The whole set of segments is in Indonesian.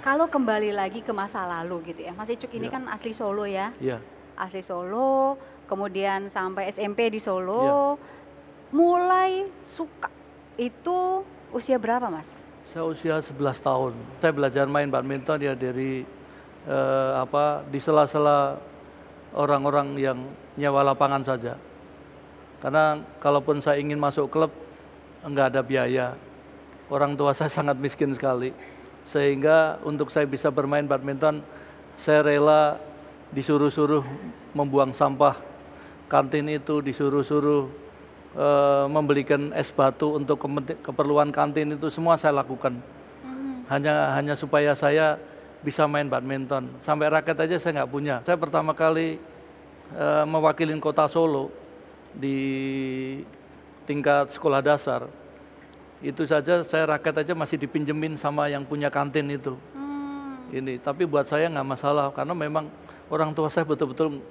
Kalau kembali lagi ke masa lalu gitu ya, Mas Icuk ini ya. kan asli Solo ya. Iya. Asli Solo, kemudian sampai SMP di Solo. Ya. Mulai suka itu usia berapa, Mas? Saya usia 11 tahun. Saya belajar main badminton ya dari eh, apa di sela-sela orang-orang yang nyewa lapangan saja. Karena kalaupun saya ingin masuk klub, enggak ada biaya. Orang tua saya sangat miskin sekali sehingga untuk saya bisa bermain badminton saya rela disuruh-suruh membuang sampah kantin itu disuruh-suruh e, membelikan es batu untuk keperluan kantin itu semua saya lakukan hmm. hanya hanya supaya saya bisa main badminton sampai raket aja saya nggak punya saya pertama kali e, eh, mewakilin kota Solo di tingkat sekolah dasar itu saja saya raket aja masih dipinjemin sama yang punya kantin itu hmm. ini tapi buat saya nggak masalah karena memang orang tua saya betul-betul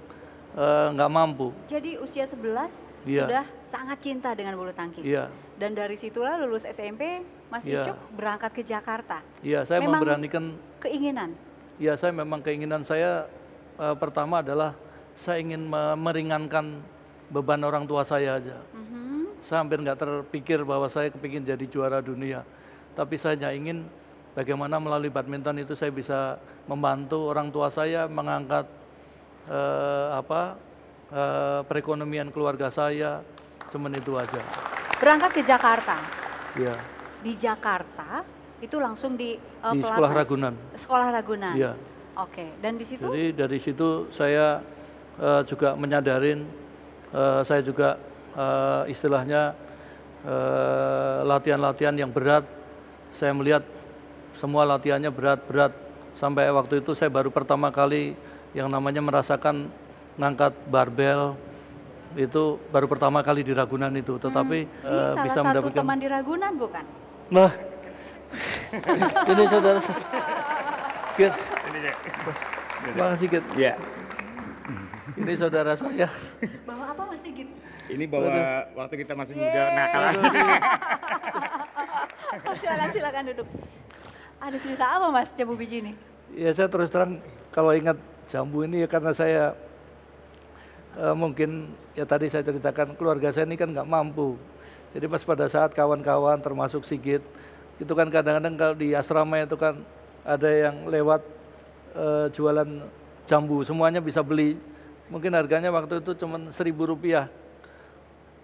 eh, nggak uh, mampu jadi usia 11 yeah. sudah sangat cinta dengan bulu tangkis yeah. dan dari situlah lulus SMP Mas yeah. Icuk berangkat ke Jakarta iya saya memang memberanikan keinginan Iya saya memang keinginan saya uh, pertama adalah saya ingin meringankan beban orang tua saya aja hmm saya hampir nggak terpikir bahwa saya kepingin jadi juara dunia. Tapi saya hanya ingin bagaimana melalui badminton itu saya bisa membantu orang tua saya mengangkat eh, apa eh, perekonomian keluarga saya. Cuman itu aja. Berangkat ke Jakarta. Iya. Di Jakarta itu langsung di, uh, di sekolah Ragunan. Sekolah Ragunan. Iya. Oke. Dan di situ? Jadi dari situ saya uh, juga menyadarin uh, saya juga uh, istilahnya eh, latihan-latihan uh, yang berat. Saya melihat semua latihannya berat-berat. Sampai waktu itu saya baru pertama kali yang namanya merasakan ngangkat barbel itu baru pertama kali di Ragunan itu, hmm. tetapi hmm. ini uh, salah bisa satu mendapatkan teman di Ragunan bukan? Nah, ini saudara. Git. Makasih Git. Ya. Ini saudara saya. Bawa apa masih ini bawa Aduh. waktu kita masih Yeay. muda. nakal. silakan silakan duduk. Ada cerita apa Mas jambu biji ini? Ya saya terus terang kalau ingat jambu ini ya karena saya eh, mungkin ya tadi saya ceritakan keluarga saya ini kan nggak mampu. Jadi pas pada saat kawan-kawan termasuk Sigit itu kan kadang-kadang kalau di asrama itu kan ada yang lewat eh, jualan jambu semuanya bisa beli. Mungkin harganya waktu itu cuma seribu rupiah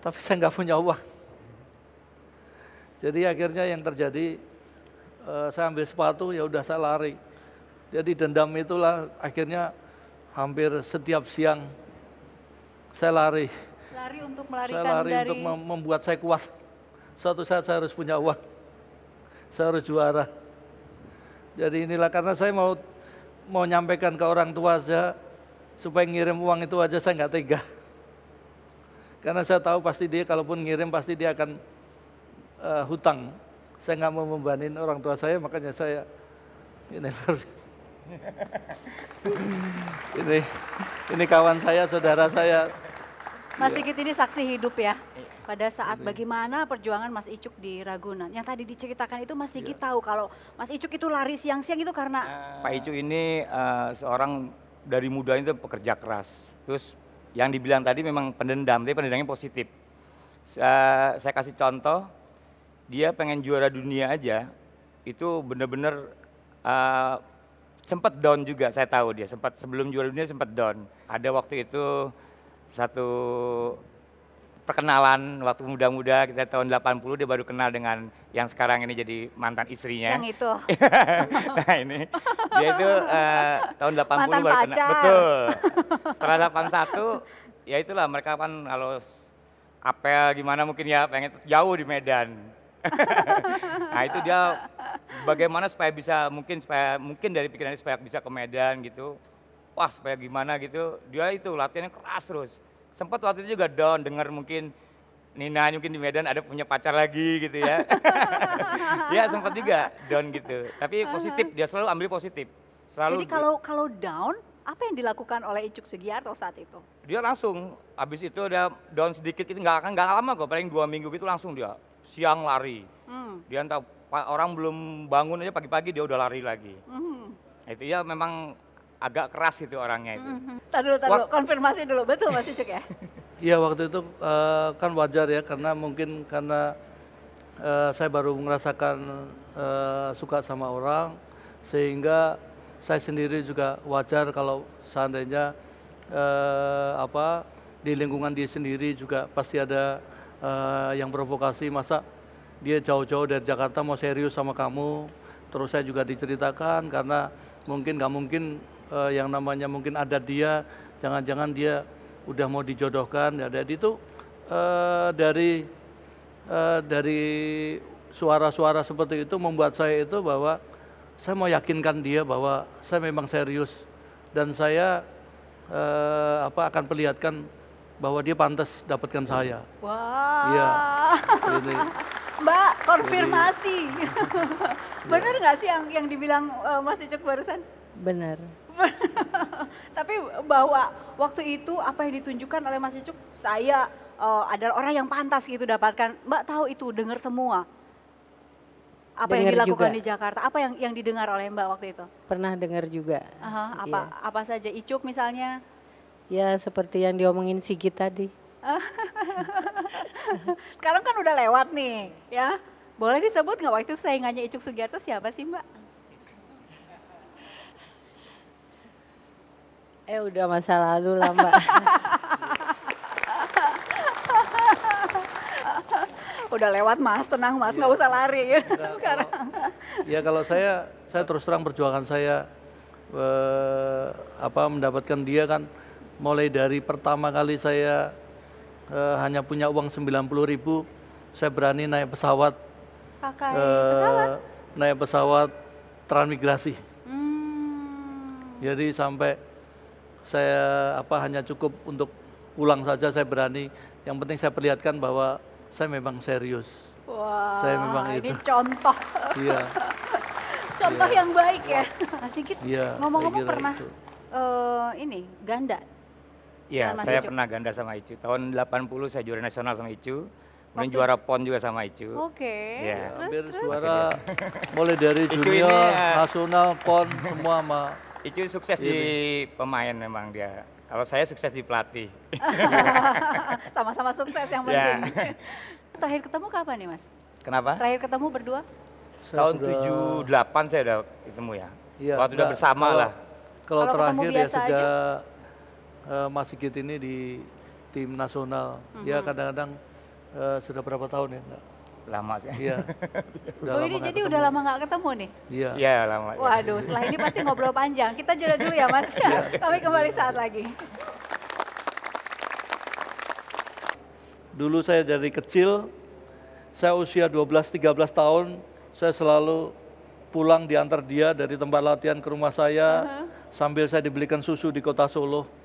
tapi saya nggak punya uang. Jadi akhirnya yang terjadi eh, saya ambil sepatu ya udah saya lari. Jadi dendam itulah akhirnya hampir setiap siang saya lari. Lari untuk melarikan saya lari dari... untuk membuat saya kuat. Suatu saat saya harus punya uang. Saya harus juara. Jadi inilah karena saya mau mau nyampaikan ke orang tua saya supaya ngirim uang itu aja saya nggak tega. Karena saya tahu pasti dia kalaupun ngirim pasti dia akan uh, hutang. Saya nggak mau membanin orang tua saya, makanya saya ini ini ini kawan saya, saudara saya. Mas iya. Sigit ini saksi hidup ya. Iya. Pada saat bagaimana perjuangan Mas Icuk di Ragunan. Yang tadi diceritakan itu Mas Sigit iya. tahu kalau Mas Icuk itu lari siang-siang itu karena... Pak Icuk ini uh, seorang dari mudanya itu pekerja keras. Terus yang dibilang tadi memang pendendam, tapi pendendamnya positif. Saya, saya kasih contoh, dia pengen juara dunia aja, itu benar-benar uh, eh, sempat down juga saya tahu dia sempat sebelum juara dunia sempat down ada waktu itu satu perkenalan waktu muda-muda kita tahun 80 dia baru kenal dengan yang sekarang ini jadi mantan istrinya. Yang itu. nah ini dia itu uh, tahun 80 mantan baru pacar. kenal. Betul. Setelah 81 ya itulah mereka kan kalau apel gimana mungkin ya pengen jauh di Medan. nah itu dia bagaimana supaya bisa mungkin supaya mungkin dari pikirannya supaya bisa ke Medan gitu. Wah supaya gimana gitu. Dia itu latihannya keras terus sempat waktu itu juga down dengar mungkin Nina mungkin di Medan ada punya pacar lagi gitu ya. ya sempat juga down gitu. Tapi positif dia selalu ambil positif. Selalu Jadi kalau kalau down apa yang dilakukan oleh Icuk Sugiarto saat itu? Dia langsung habis itu udah down sedikit itu nggak akan nggak lama kok paling dua minggu gitu langsung dia siang lari. Hmm. Dia entah orang belum bangun aja pagi-pagi dia udah lari lagi. Hmm. Nah, itu ya memang agak keras itu orangnya itu. Mm-hmm. Tadu, tadu, Wak- konfirmasi dulu, betul Mas Icuk ya? Iya waktu itu uh, kan wajar ya karena mungkin karena uh, saya baru merasakan uh, suka sama orang sehingga saya sendiri juga wajar kalau seandainya uh, apa di lingkungan dia sendiri juga pasti ada uh, yang provokasi masa dia jauh-jauh dari Jakarta mau serius sama kamu terus saya juga diceritakan karena mungkin nggak mungkin uh, yang namanya mungkin ada dia, jangan-jangan dia udah mau dijodohkan, ya jadi itu uh, dari uh, dari suara-suara seperti itu membuat saya itu bahwa saya mau yakinkan dia bahwa saya memang serius dan saya uh, apa akan perlihatkan bahwa dia pantas dapatkan hmm. saya. Wah. Wow. Iya. Mbak, konfirmasi. Iya. Benar nggak sih yang yang dibilang uh, Mas Icuk barusan? Benar. Tapi bahwa waktu itu apa yang ditunjukkan oleh Mas Icuk, saya uh, adalah orang yang pantas gitu dapatkan. Mbak tahu itu, dengar semua. Apa dengar yang dilakukan juga. di Jakarta? Apa yang yang didengar oleh Mbak waktu itu? Pernah dengar juga. Uh -huh, iya. apa ya. apa saja Icuk misalnya? Ya seperti yang diomongin Sigit tadi. Sekarang kan udah lewat nih, ya. Boleh disebut nggak waktu itu saingannya Icuk Sugiarto siapa sih Mbak? Eh udah masa lalu lah mbak. udah lewat mas, tenang mas, nggak ya. usah lari. ya Sekarang. Kalau, ya kalau saya, saya terus terang perjuangan saya eh, apa mendapatkan dia kan mulai dari pertama kali saya eh, hanya punya uang 90 ribu, saya berani naik pesawat. Pakai eh, pesawat? Naik pesawat transmigrasi. Hmm. Jadi sampai saya apa hanya cukup untuk pulang saja saya berani. Yang penting saya perlihatkan bahwa saya memang serius. Wah, saya memang ini itu. contoh. Iya. contoh iya. yang baik ya. Mas Sigit, iya, ngomong-ngomong pernah uh, ini ganda. Iya, saya Icu. pernah ganda sama Icu. Tahun 80 saya juara nasional sama Icu. Kemudian juara PON juga sama Icu. Oke. Okay. Ya. Terus, terus. juara mulai dari junior, eh, nasional, PON semua sama itu sukses iya, di pemain memang dia. Kalau saya sukses di pelatih. Sama-sama sukses yang iya. penting. Ya. Terakhir ketemu kapan nih Mas? Kenapa? Terakhir ketemu berdua? Saya Tahun sudah... 78 saya udah ketemu ya. ya Waktu udah bersama kalau, lah. Kalau, kalau terakhir ya sejak uh, Mas Sigit ini di tim nasional. Mm -hmm. Ya kadang-kadang uh, sudah berapa tahun ya enggak? lama sih. Iya. oh ini jadi ketemu. udah lama nggak ketemu nih? Iya. Iya lama. Waduh, setelah ini pasti ngobrol panjang. Kita jeda dulu ya Mas. Ya. Kami kembali saat lagi. Dulu saya dari kecil, saya usia 12-13 tahun, saya selalu pulang diantar dia dari tempat latihan ke rumah saya, uh -huh. sambil saya dibelikan susu di kota Solo.